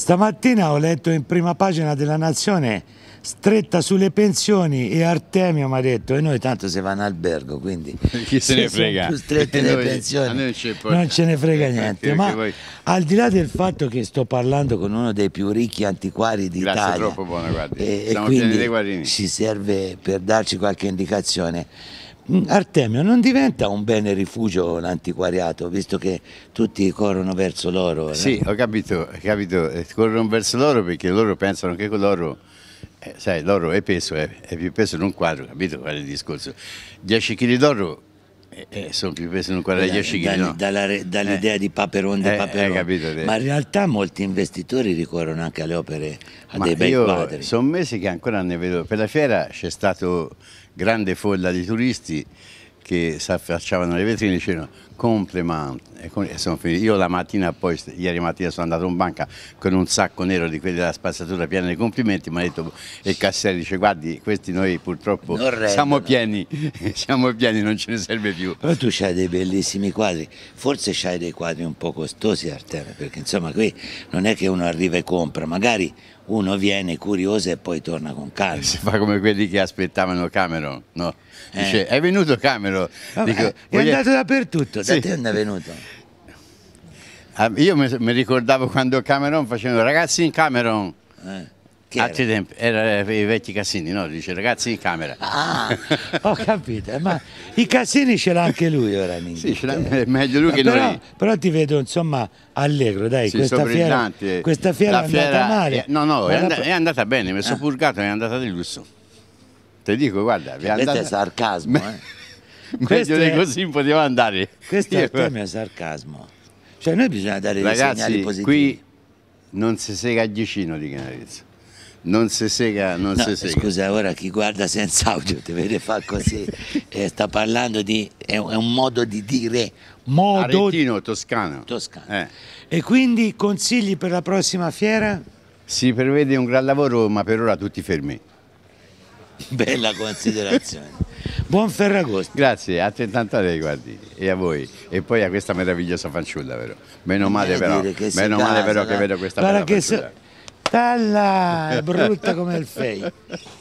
Stamattina ho letto in prima pagina della Nazione stretta sulle pensioni e Artemio mi ha detto e noi tanto si va in albergo quindi chi se, se ne frega più strette le pensioni non ce ne frega niente ma voi... al di là del fatto che sto parlando con uno dei più ricchi antiquari d'Italia troppo e, e quindi ci serve per darci qualche indicazione Mm, Artemio non diventa un bene rifugio l'antiquariato, visto che tutti corrono verso l'oro. Sì, no? ho capito, capito, eh, corrono verso l'oro perché loro pensano che con l'oro, eh, sai, l'oro è peso, è, è, più peso in un quadro, capito qual è il discorso? 10 kg d'oro eh, eh sono più pesi un 10 da, kg. Da, no? dalla, dall'idea eh, di Paperon di eh, Paperon. Eh, ma in realtà molti investitori ricorrono anche alle opere, a ma dei bei quadri. Sono mesi che ancora ne vedo. Per la fiera c'è stato grande folla di turisti che si affacciavano alle vetrine dicevano complement. E sono finito. Io la mattina poi, ieri mattina sono andato in banca con un sacco nero di quelli della spazzatura pieno di complimenti, mi ha detto, e Casselli dice guardi, questi noi purtroppo siamo pieni, siamo pieni, non ce ne serve più. Ma tu hai dei bellissimi quadri, forse hai dei quadri un po' costosi terra, perché insomma qui non è che uno arriva e compra, magari uno viene curioso e poi torna con calma. Si fa come quelli che aspettavano Cameron, no? Dice, eh. è venuto Cameron. Dico, eh, è voglio... andato dappertutto, sì. da te non è venuto. Ah, io mi, mi, ricordavo quando Cameron facevano ragazzi in Cameron. Eh. Chi Altri tempi, erano i vecchi Cassini, no? Dice ragazzi in camera. Ah, ho capito, ma i Cassini ce l'ha anche lui ora in Sì, ce l'ha meglio lui ma che però, noi. Però ti vedo insomma allegro, dai, sì, questa, fiera, questa fiera, è fiera andata male. È, no, no, è, and è, andata bene, mi ah. Eh. purgato, è andata di lusso. Ti dico, guarda, vi è andata... Eh. Questo è sarcasmo, eh. Meglio di così poteva andare. Questo è il mio sarcasmo. Cioè noi bisogna dare Ragazzi, dei segnali positivi. qui non si sega a Gicino di Canarizzo. Non si sega, non no, si sega. Scusa, ora chi guarda senza audio ti vede fare così. eh, sta parlando di. È un, è un, modo di dire. Modo. Arentino, toscano. Toscano. Eh. E quindi consigli per la prossima fiera? Si prevede un gran lavoro, ma per ora tutti fermi. Bella considerazione. Buon Ferragosto. Grazie, altrettanto a lei, guardi, e a voi. E poi a questa meravigliosa fanciulla, vero? Meno male, però, meno male casa, però che vedo questa bella fanciulla. Se... Bella, brutta come il fei.